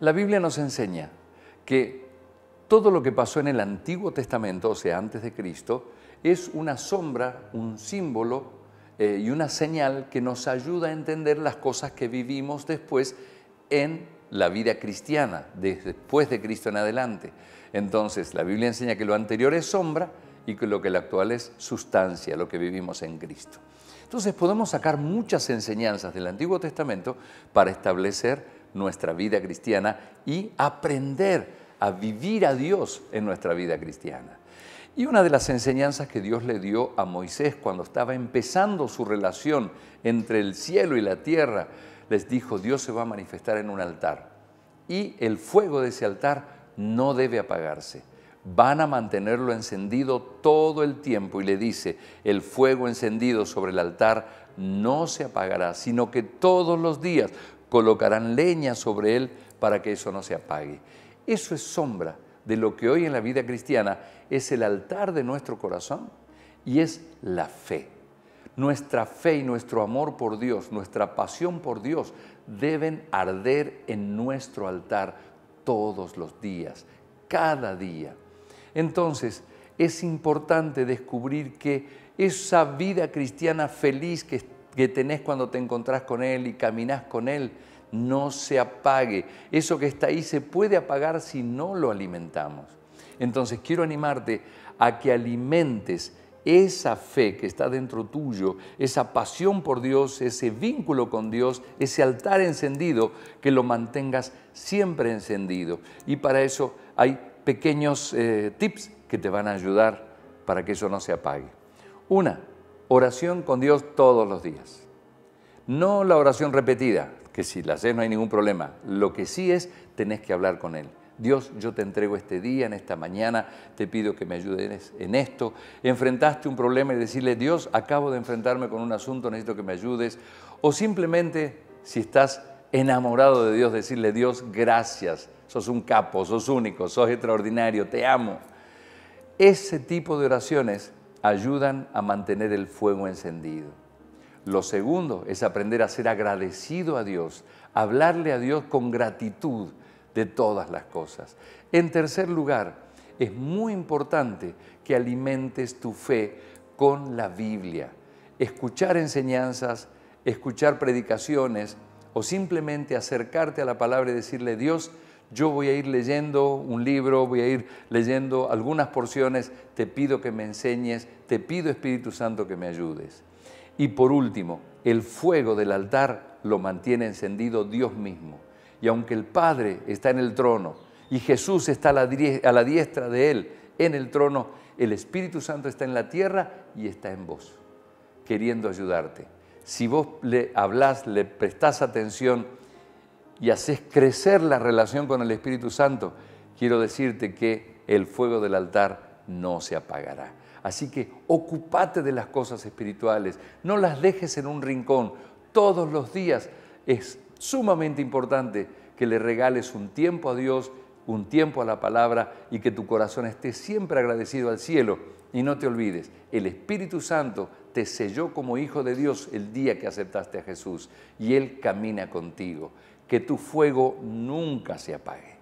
La Biblia nos enseña que todo lo que pasó en el Antiguo Testamento, o sea, antes de Cristo, es una sombra, un símbolo eh, y una señal que nos ayuda a entender las cosas que vivimos después en la vida cristiana, después de Cristo en adelante. Entonces, la Biblia enseña que lo anterior es sombra y que lo que lo actual es sustancia, lo que vivimos en Cristo. Entonces, podemos sacar muchas enseñanzas del Antiguo Testamento para establecer nuestra vida cristiana y aprender a vivir a Dios en nuestra vida cristiana. Y una de las enseñanzas que Dios le dio a Moisés cuando estaba empezando su relación entre el cielo y la tierra, les dijo, Dios se va a manifestar en un altar y el fuego de ese altar no debe apagarse. Van a mantenerlo encendido todo el tiempo y le dice, el fuego encendido sobre el altar no se apagará, sino que todos los días colocarán leña sobre él para que eso no se apague. Eso es sombra de lo que hoy en la vida cristiana es el altar de nuestro corazón y es la fe. Nuestra fe y nuestro amor por Dios, nuestra pasión por Dios deben arder en nuestro altar todos los días, cada día. Entonces, es importante descubrir que esa vida cristiana feliz que está que tenés cuando te encontrás con Él y caminás con Él, no se apague. Eso que está ahí se puede apagar si no lo alimentamos. Entonces quiero animarte a que alimentes esa fe que está dentro tuyo, esa pasión por Dios, ese vínculo con Dios, ese altar encendido, que lo mantengas siempre encendido. Y para eso hay pequeños eh, tips que te van a ayudar para que eso no se apague. Una, oración con Dios todos los días. No la oración repetida, que si la haces no hay ningún problema. Lo que sí es, tenés que hablar con Él. Dios, yo te entrego este día, en esta mañana, te pido que me ayudes en esto. Enfrentaste un problema y decirle, Dios, acabo de enfrentarme con un asunto, necesito que me ayudes. O simplemente, si estás enamorado de Dios, decirle, Dios, gracias, sos un capo, sos único, sos extraordinario, te amo. Ese tipo de oraciones ayudan a mantener el fuego encendido. Lo segundo es aprender a ser agradecido a Dios, hablarle a Dios con gratitud de todas las cosas. En tercer lugar, es muy importante que alimentes tu fe con la Biblia. Escuchar enseñanzas, escuchar predicaciones o simplemente acercarte a la palabra y decirle, Dios, yo voy a ir leyendo un libro, voy a ir leyendo algunas porciones, te pido que me enseñes, te pido Espíritu Santo que me ayudes. Y por último, el fuego del altar lo mantiene encendido Dios mismo. Y aunque el Padre está en el trono y Jesús está a la, diestra de Él en el trono, el Espíritu Santo está en la tierra y está en vos, queriendo ayudarte. Si vos le hablas, le prestás atención, y haces crecer la relación con el Espíritu Santo, quiero decirte que el fuego del altar no se apagará. Así que ocúpate de las cosas espirituales, no las dejes en un rincón. Todos los días es sumamente importante que le regales un tiempo a Dios, un tiempo a la palabra y que tu corazón esté siempre agradecido al cielo. Y no te olvides, el Espíritu Santo te selló como hijo de Dios el día que aceptaste a Jesús y Él camina contigo que tu fuego nunca se apague.